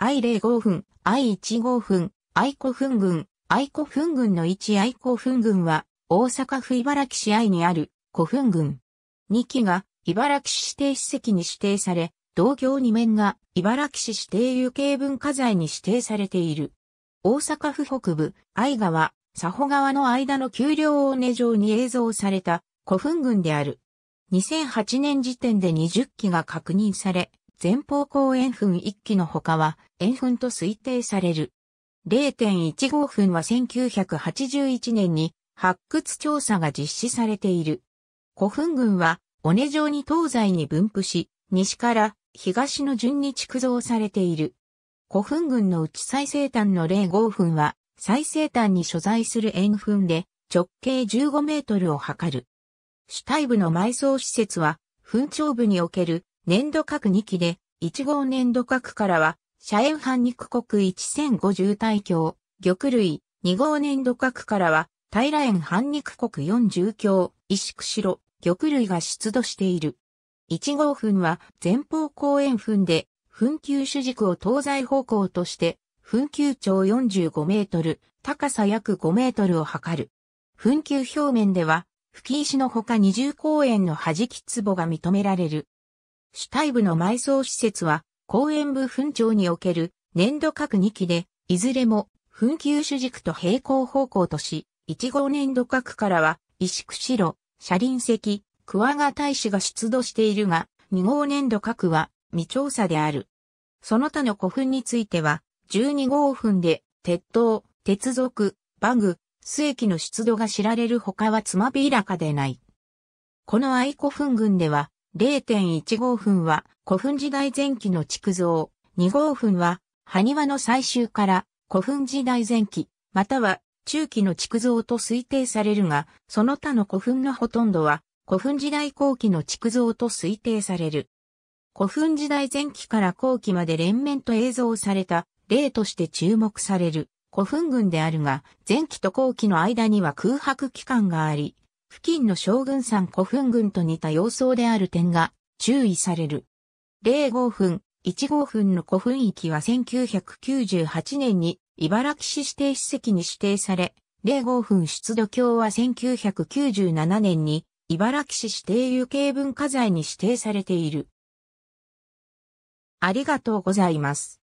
愛0 5分、愛1 5分、愛古墳群、愛古墳群の1愛古墳群は、大阪府茨城市愛にある古墳群。2基が茨城市指定史跡に指定され、同業2面が茨城市指定有形文化財に指定されている。大阪府北部、愛川、佐保川の間の丘陵大根城に映像された古墳群である。2008年時点で20基が確認され、前方後円墳1基の他は、円墳と推定される。0.15分は1981年に発掘調査が実施されている。古墳群は、尾根状に東西に分布し、西から東の順に築造されている。古墳群のうち最西端の05分は、最西端に所在する円墳で、直径15メートルを測る。主体部の埋葬施設は、墳頂部における年度各2期で、1号年度各からは、斜円半肉国1050大橋、玉類、2号年度各からは、平円半肉国40橋、石釧路、玉類が出土している。1号墳は前方後円墳で、墳球主軸を東西方向として、墳球長45メートル、高さ約5メートルを測る。墳球表面では、吹石のほか二重公園の弾き壺が認められる。主体部の埋葬施設は、公園部墳長における年度各2期で、いずれも墳丘主軸と平行方向とし、1号年度各からは、石釧路、車輪石、桑賀大使が出土しているが、2号年度各は未調査である。その他の古墳については、12号墳で、鉄塔、鉄属、バグ、末期の出土が知られる他はつまびらかでない。この愛古墳群では、0.15分は古墳時代前期の築造、2号墳は埴輪の最終から古墳時代前期、または中期の築造と推定されるが、その他の古墳のほとんどは古墳時代後期の築造と推定される。古墳時代前期から後期まで連綿と映像された例として注目される古墳群であるが、前期と後期の間には空白期間があり、付近の将軍山古墳群と似た様相である点が注意される。0 5分、1 5分の古墳域は1998年に茨城市指定史跡に指定され、0 5分出土橋は1997年に茨城市指定有形文化財に指定されている。ありがとうございます。